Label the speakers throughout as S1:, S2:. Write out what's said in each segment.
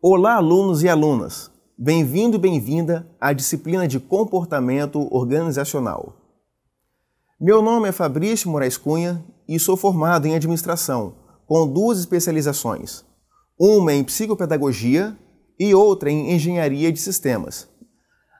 S1: Olá, alunos e alunas! Bem-vindo e bem-vinda à disciplina de Comportamento Organizacional. Meu nome é Fabrício Moraes Cunha e sou formado em Administração, com duas especializações, uma em Psicopedagogia e outra em Engenharia de Sistemas.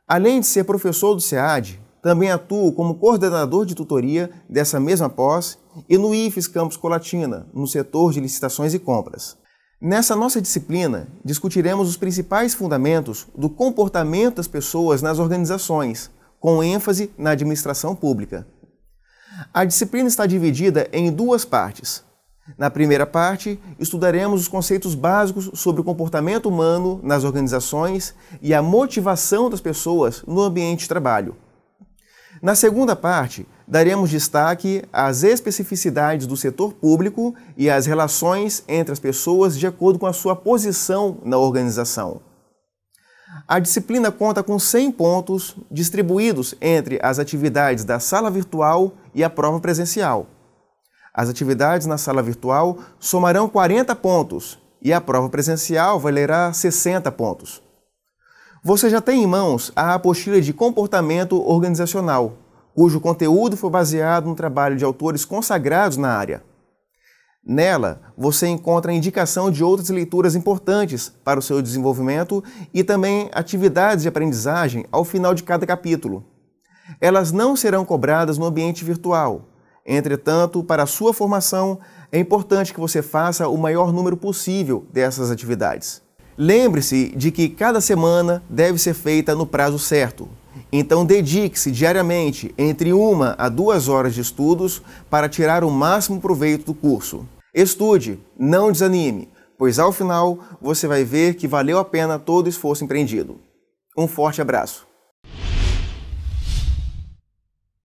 S1: Além de ser professor do SEAD, também atuo como coordenador de tutoria dessa mesma pós e no IFES Campus Colatina, no setor de licitações e compras. Nessa nossa disciplina, discutiremos os principais fundamentos do comportamento das pessoas nas organizações, com ênfase na administração pública. A disciplina está dividida em duas partes. Na primeira parte, estudaremos os conceitos básicos sobre o comportamento humano nas organizações e a motivação das pessoas no ambiente de trabalho. Na segunda parte, daremos destaque às especificidades do setor público e às relações entre as pessoas de acordo com a sua posição na organização. A disciplina conta com 100 pontos distribuídos entre as atividades da sala virtual e a prova presencial. As atividades na sala virtual somarão 40 pontos e a prova presencial valerá 60 pontos. Você já tem em mãos a apostila de comportamento organizacional, cujo conteúdo foi baseado no trabalho de autores consagrados na área. Nela, você encontra indicação de outras leituras importantes para o seu desenvolvimento e também atividades de aprendizagem ao final de cada capítulo. Elas não serão cobradas no ambiente virtual. Entretanto, para a sua formação, é importante que você faça o maior número possível dessas atividades. Lembre-se de que cada semana deve ser feita no prazo certo. Então, dedique-se diariamente entre uma a duas horas de estudos para tirar o máximo proveito do curso. Estude, não desanime, pois ao final você vai ver que valeu a pena todo o esforço empreendido. Um forte abraço!